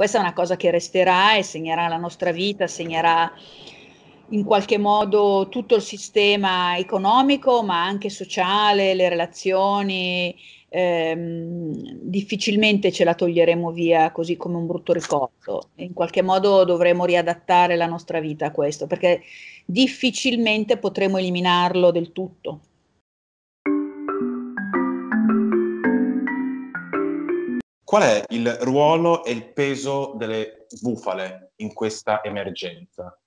Questa è una cosa che resterà e segnerà la nostra vita, segnerà in qualche modo tutto il sistema economico, ma anche sociale, le relazioni, ehm, difficilmente ce la toglieremo via così come un brutto ricordo. In qualche modo dovremo riadattare la nostra vita a questo, perché difficilmente potremo eliminarlo del tutto. Qual è il ruolo e il peso delle bufale in questa emergenza?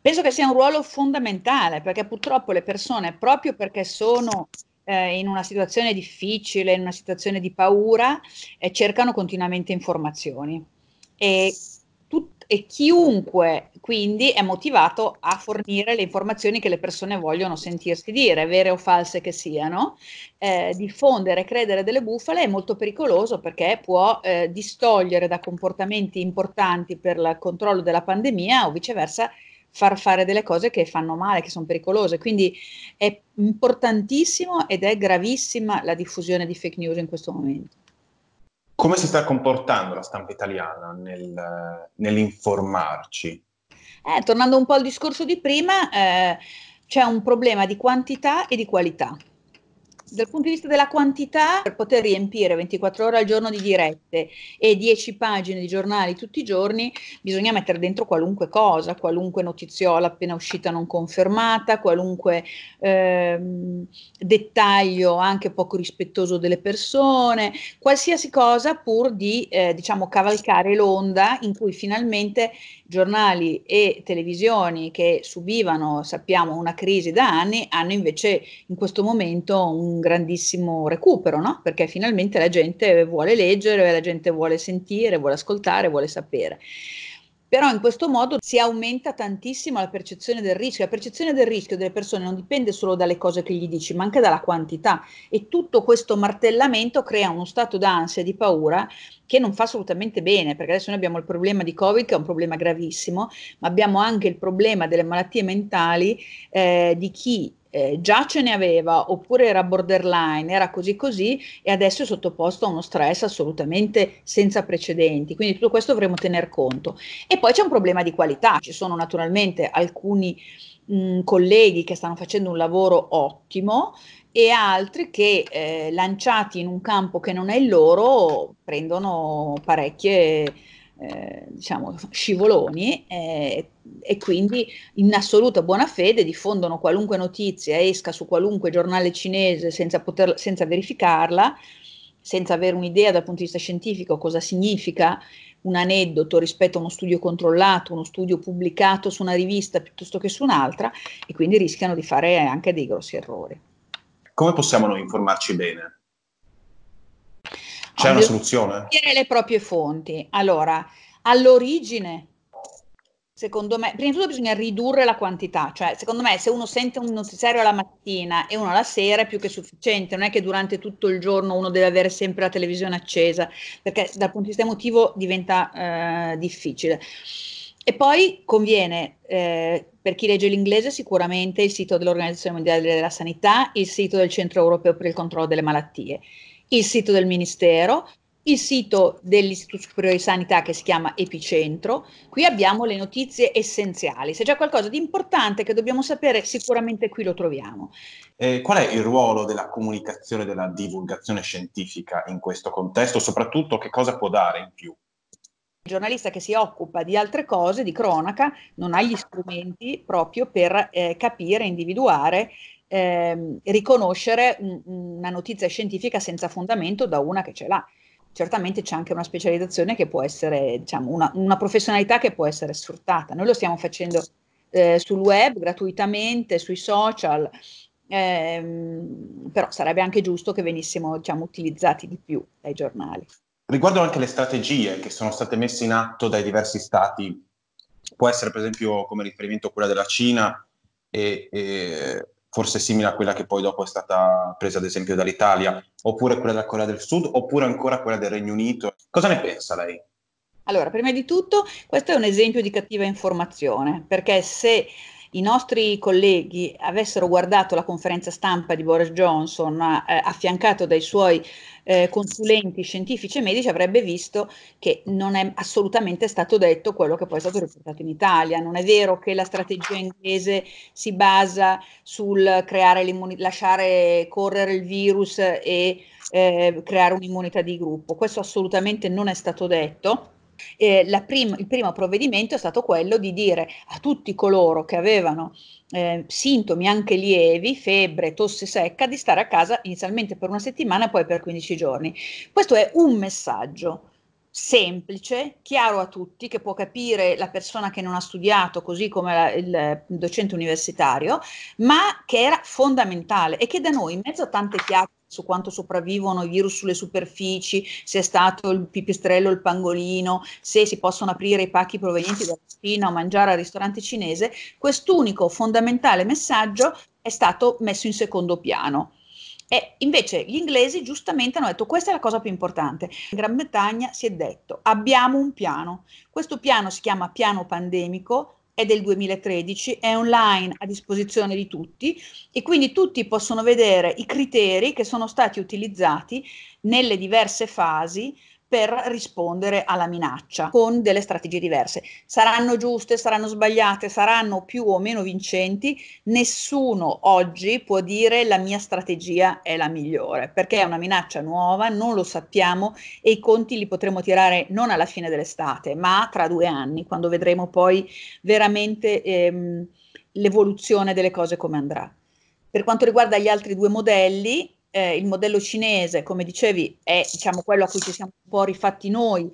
Penso che sia un ruolo fondamentale perché purtroppo le persone, proprio perché sono eh, in una situazione difficile, in una situazione di paura, eh, cercano continuamente informazioni. E e chiunque quindi è motivato a fornire le informazioni che le persone vogliono sentirsi dire, vere o false che siano. Eh, diffondere e credere delle bufale è molto pericoloso perché può eh, distogliere da comportamenti importanti per il controllo della pandemia o viceversa far fare delle cose che fanno male, che sono pericolose. Quindi è importantissimo ed è gravissima la diffusione di fake news in questo momento. Come si sta comportando la stampa italiana nel, nell'informarci? Eh, tornando un po' al discorso di prima, eh, c'è un problema di quantità e di qualità dal punto di vista della quantità, per poter riempire 24 ore al giorno di dirette e 10 pagine di giornali tutti i giorni, bisogna mettere dentro qualunque cosa, qualunque notiziola appena uscita non confermata, qualunque ehm, dettaglio anche poco rispettoso delle persone, qualsiasi cosa pur di eh, diciamo, cavalcare l'onda in cui finalmente giornali e televisioni che subivano, sappiamo, una crisi da anni, hanno invece in questo momento un grandissimo recupero, no? perché finalmente la gente vuole leggere, la gente vuole sentire, vuole ascoltare, vuole sapere. Però in questo modo si aumenta tantissimo la percezione del rischio. La percezione del rischio delle persone non dipende solo dalle cose che gli dici, ma anche dalla quantità. E tutto questo martellamento crea uno stato d'ansia, e di paura, che non fa assolutamente bene, perché adesso noi abbiamo il problema di Covid, che è un problema gravissimo, ma abbiamo anche il problema delle malattie mentali eh, di chi eh, già ce ne aveva oppure era borderline, era così così e adesso è sottoposto a uno stress assolutamente senza precedenti, quindi tutto questo dovremmo tener conto. E poi c'è un problema di qualità, ci sono naturalmente alcuni mh, colleghi che stanno facendo un lavoro ottimo e altri che eh, lanciati in un campo che non è il loro prendono parecchie eh, diciamo, scivoloni eh, e quindi in assoluta buona fede diffondono qualunque notizia esca su qualunque giornale cinese senza, poter, senza verificarla, senza avere un'idea dal punto di vista scientifico cosa significa un aneddoto rispetto a uno studio controllato, uno studio pubblicato su una rivista piuttosto che su un'altra e quindi rischiano di fare anche dei grossi errori. Come possiamo noi informarci bene? C'è una soluzione? Le proprie fonti. Allora, all'origine secondo me, prima di tutto bisogna ridurre la quantità, cioè secondo me se uno sente un notiziario la mattina e uno la sera è più che sufficiente, non è che durante tutto il giorno uno deve avere sempre la televisione accesa, perché dal punto di vista emotivo diventa eh, difficile. E poi conviene, eh, per chi legge l'inglese, sicuramente il sito dell'Organizzazione Mondiale della Sanità, il sito del Centro Europeo per il Controllo delle Malattie il sito del Ministero, il sito dell'Istituto Superiore di Sanità che si chiama Epicentro. Qui abbiamo le notizie essenziali. Se c'è qualcosa di importante che dobbiamo sapere, sicuramente qui lo troviamo. Eh, qual è il ruolo della comunicazione, della divulgazione scientifica in questo contesto? Soprattutto che cosa può dare in più? Il giornalista che si occupa di altre cose, di cronaca, non ha gli strumenti proprio per eh, capire, individuare ehm, riconoscere una notizia scientifica senza fondamento da una che ce l'ha. Certamente c'è anche una specializzazione che può essere, diciamo, una, una professionalità che può essere sfruttata. Noi lo stiamo facendo eh, sul web gratuitamente, sui social, ehm, però sarebbe anche giusto che venissimo diciamo, utilizzati di più dai giornali. Riguardo anche le strategie che sono state messe in atto dai diversi stati, può essere per esempio come riferimento quella della Cina e, e forse simile a quella che poi dopo è stata presa ad esempio dall'Italia, oppure quella della Corea del Sud, oppure ancora quella del Regno Unito. Cosa ne pensa lei? Allora, prima di tutto, questo è un esempio di cattiva informazione, perché se i nostri colleghi avessero guardato la conferenza stampa di Boris Johnson eh, affiancato dai suoi eh, consulenti scientifici e medici, avrebbe visto che non è assolutamente stato detto quello che poi è stato riportato in Italia. Non è vero che la strategia inglese si basa sul creare lasciare correre il virus e eh, creare un'immunità di gruppo. Questo assolutamente non è stato detto eh, prim- il primo provvedimento è stato quello di dire a tutti coloro che avevano eh, sintomi anche lievi, febbre, tosse secca, di stare a casa inizialmente per una settimana, poi per 15 giorni. Questo è un messaggio semplice, chiaro a tutti, che può capire la persona che non ha studiato, così come la, il docente universitario, ma che era fondamentale e che da noi, in mezzo a tante chiacchiere, su quanto sopravvivono i virus sulle superfici, se è stato il pipistrello il pangolino, se si possono aprire i pacchi provenienti dalla Cina o mangiare al ristorante cinese, quest'unico fondamentale messaggio è stato messo in secondo piano. E invece gli inglesi giustamente hanno detto questa è la cosa più importante. In Gran Bretagna si è detto abbiamo un piano. Questo piano si chiama piano pandemico, è del 2013, è online a disposizione di tutti e quindi tutti possono vedere i criteri che sono stati utilizzati nelle diverse fasi per rispondere alla minaccia con delle strategie diverse. Saranno giuste, saranno sbagliate, saranno più o meno vincenti, nessuno oggi può dire la mia strategia è la migliore, perché è una minaccia nuova, non lo sappiamo e i conti li potremo tirare non alla fine dell'estate, ma tra due anni, quando vedremo poi veramente ehm, l'evoluzione delle cose come andrà. Per quanto riguarda gli altri due modelli, eh, il modello cinese, come dicevi, è diciamo, quello a cui ci siamo un po' rifatti noi,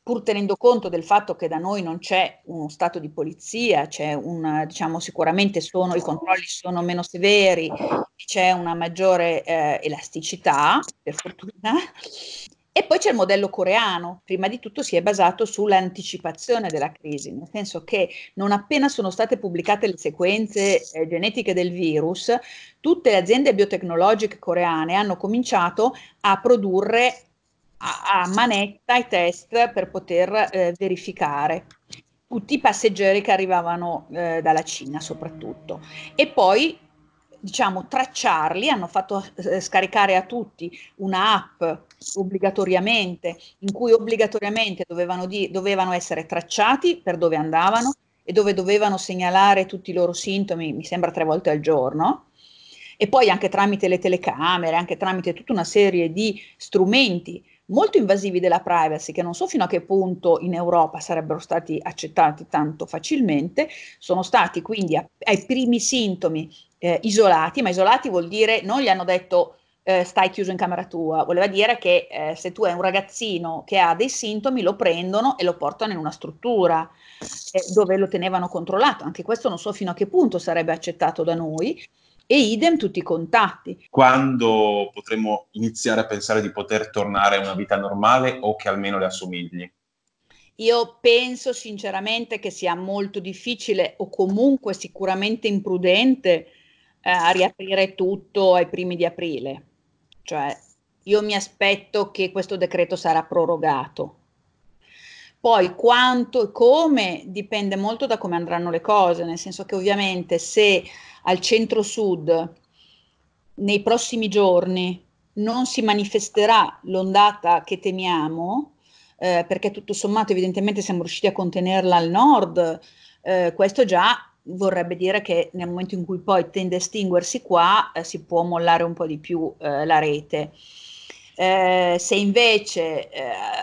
pur tenendo conto del fatto che da noi non c'è uno stato di polizia, una, diciamo, sicuramente sono, i controlli sono meno severi, c'è una maggiore eh, elasticità, per fortuna, e poi c'è il modello coreano, prima di tutto si è basato sull'anticipazione della crisi, nel senso che non appena sono state pubblicate le sequenze eh, genetiche del virus, tutte le aziende biotecnologiche coreane hanno cominciato a produrre a, a manetta i test per poter eh, verificare tutti i passeggeri che arrivavano eh, dalla Cina soprattutto. E poi diciamo, tracciarli, hanno fatto eh, scaricare a tutti un'app obbligatoriamente, in cui obbligatoriamente dovevano, di, dovevano essere tracciati per dove andavano e dove dovevano segnalare tutti i loro sintomi, mi sembra tre volte al giorno, e poi anche tramite le telecamere, anche tramite tutta una serie di strumenti molto invasivi della privacy, che non so fino a che punto in Europa sarebbero stati accettati tanto facilmente, sono stati quindi a, ai primi sintomi eh, isolati, ma isolati vuol dire non gli hanno detto eh, stai chiuso in camera tua, voleva dire che eh, se tu hai un ragazzino che ha dei sintomi lo prendono e lo portano in una struttura eh, dove lo tenevano controllato, anche questo non so fino a che punto sarebbe accettato da noi e idem tutti i contatti. Quando potremmo iniziare a pensare di poter tornare a una vita normale o che almeno le assomigli? Io penso sinceramente che sia molto difficile o comunque sicuramente imprudente eh, a riaprire tutto ai primi di aprile. Cioè, io mi aspetto che questo decreto sarà prorogato. Poi quanto e come dipende molto da come andranno le cose, nel senso che ovviamente se al centro-sud nei prossimi giorni non si manifesterà l'ondata che temiamo, eh, perché tutto sommato evidentemente siamo riusciti a contenerla al nord, eh, questo già vorrebbe dire che nel momento in cui poi tende a estinguersi qua eh, si può mollare un po' di più eh, la rete. Eh, se invece eh,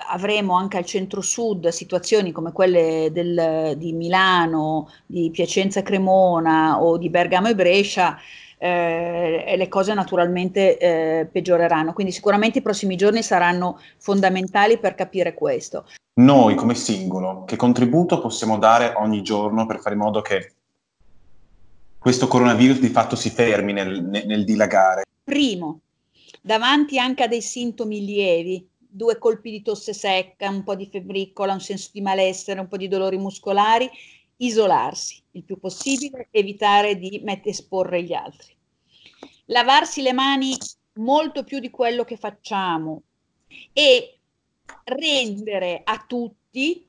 avremo anche al centro-sud situazioni come quelle del, di Milano, di Piacenza Cremona o di Bergamo e Brescia, eh, le cose naturalmente eh, peggioreranno. Quindi sicuramente i prossimi giorni saranno fondamentali per capire questo. Noi come singolo, che contributo possiamo dare ogni giorno per fare in modo che questo coronavirus di fatto si fermi nel, nel, nel dilagare? Primo, davanti anche a dei sintomi lievi, due colpi di tosse secca, un po' di febbricola, un senso di malessere, un po' di dolori muscolari, isolarsi il più possibile, evitare di met- esporre gli altri. Lavarsi le mani molto più di quello che facciamo e rendere a tutti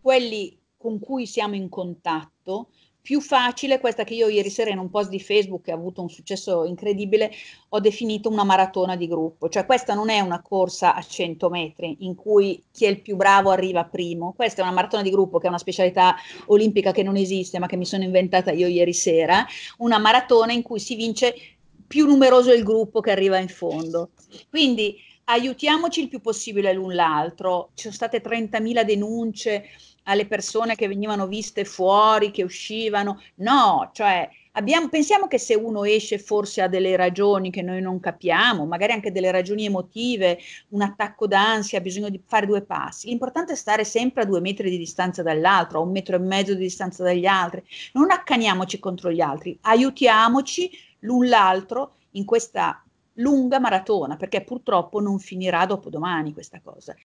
quelli con cui siamo in contatto più facile, questa che io ieri sera in un post di Facebook che ha avuto un successo incredibile, ho definito una maratona di gruppo, cioè questa non è una corsa a 100 metri in cui chi è il più bravo arriva primo, questa è una maratona di gruppo che è una specialità olimpica che non esiste ma che mi sono inventata io ieri sera, una maratona in cui si vince più numeroso il gruppo che arriva in fondo. Quindi aiutiamoci il più possibile l'un l'altro, ci sono state 30.000 denunce alle persone che venivano viste fuori, che uscivano, no, cioè abbiamo, pensiamo che se uno esce forse ha delle ragioni che noi non capiamo, magari anche delle ragioni emotive, un attacco d'ansia, bisogno di fare due passi, l'importante è stare sempre a due metri di distanza dall'altro, a un metro e mezzo di distanza dagli altri, non accaniamoci contro gli altri, aiutiamoci l'un l'altro in questa lunga maratona, perché purtroppo non finirà dopo domani questa cosa.